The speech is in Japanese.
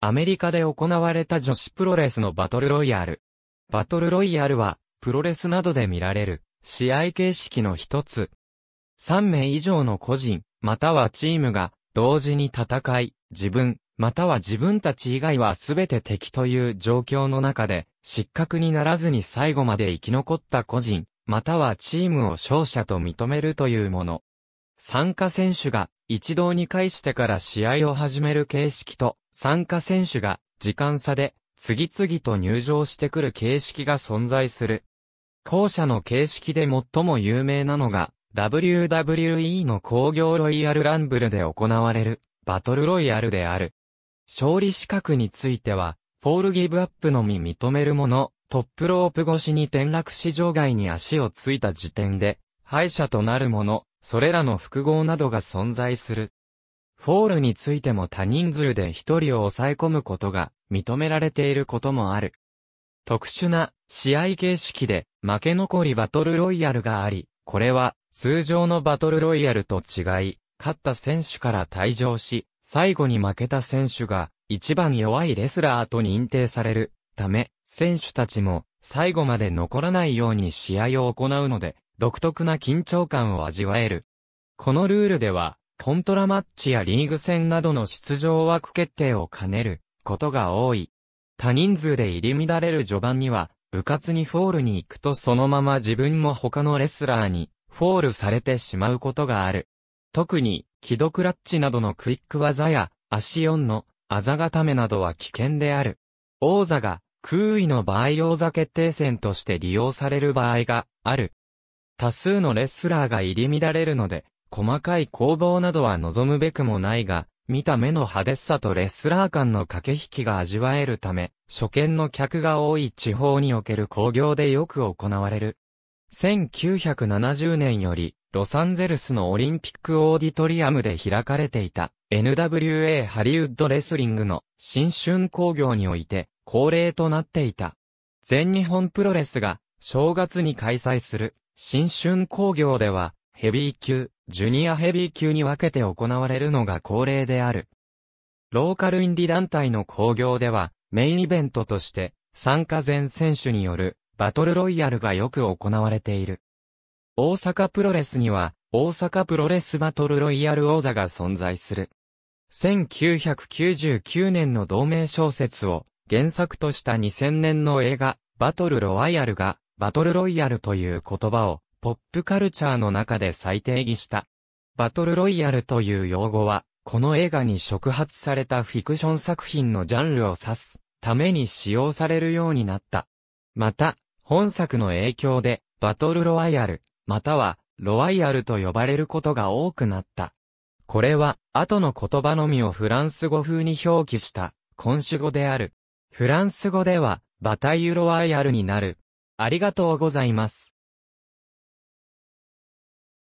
アメリカで行われた女子プロレスのバトルロイヤル。バトルロイヤルは、プロレスなどで見られる、試合形式の一つ。3名以上の個人、またはチームが、同時に戦い、自分、または自分たち以外は全て敵という状況の中で、失格にならずに最後まで生き残った個人、またはチームを勝者と認めるというもの。参加選手が一堂に会してから試合を始める形式と、参加選手が時間差で次々と入場してくる形式が存在する。後者の形式で最も有名なのが、WWE の工業ロイヤルランブルで行われる、バトルロイヤルである。勝利資格については、フォールギブアップのみ認めるもの、トップロープ越しに転落し場外に足をついた時点で、敗者となるもの、それらの複合などが存在する。フォールについても多人数で一人を抑え込むことが認められていることもある。特殊な試合形式で負け残りバトルロイヤルがあり、これは通常のバトルロイヤルと違い、勝った選手から退場し、最後に負けた選手が一番弱いレスラーと認定されるため、選手たちも最後まで残らないように試合を行うので、独特な緊張感を味わえる。このルールでは、コントラマッチやリーグ戦などの出場枠決定を兼ねることが多い。多人数で入り乱れる序盤には、迂闊にフォールに行くとそのまま自分も他のレスラーにフォールされてしまうことがある。特に、キドクラッチなどのクイック技や、足音の、あざ固めなどは危険である。王座が、空位の場合王座決定戦として利用される場合がある。多数のレスラーが入り乱れるので、細かい攻防などは望むべくもないが、見た目の派手さとレスラー間の駆け引きが味わえるため、初見の客が多い地方における興行でよく行われる。1970年より、ロサンゼルスのオリンピックオーディトリアムで開かれていた NWA ハリウッドレスリングの新春興行において恒例となっていた。全日本プロレスが正月に開催する、新春工業では、ヘビー級、ジュニアヘビー級に分けて行われるのが恒例である。ローカルインディ団体の工業では、メインイベントとして、参加前選手による、バトルロイヤルがよく行われている。大阪プロレスには、大阪プロレスバトルロイヤル王座が存在する。1999年の同名小説を原作とした2000年の映画、バトルロワイヤルがバトルロイヤルという言葉を、ポップカルチャーの中で再定義した。バトルロイヤルという用語は、この映画に触発されたフィクション作品のジャンルを指すために使用されるようになった。また、本作の影響で、バトルロワイヤル、または、ロワイヤルと呼ばれることが多くなった。これは、後の言葉のみをフランス語風に表記した、今種語である。フランス語では、バタイユロワイヤルになる。ありがとうございます。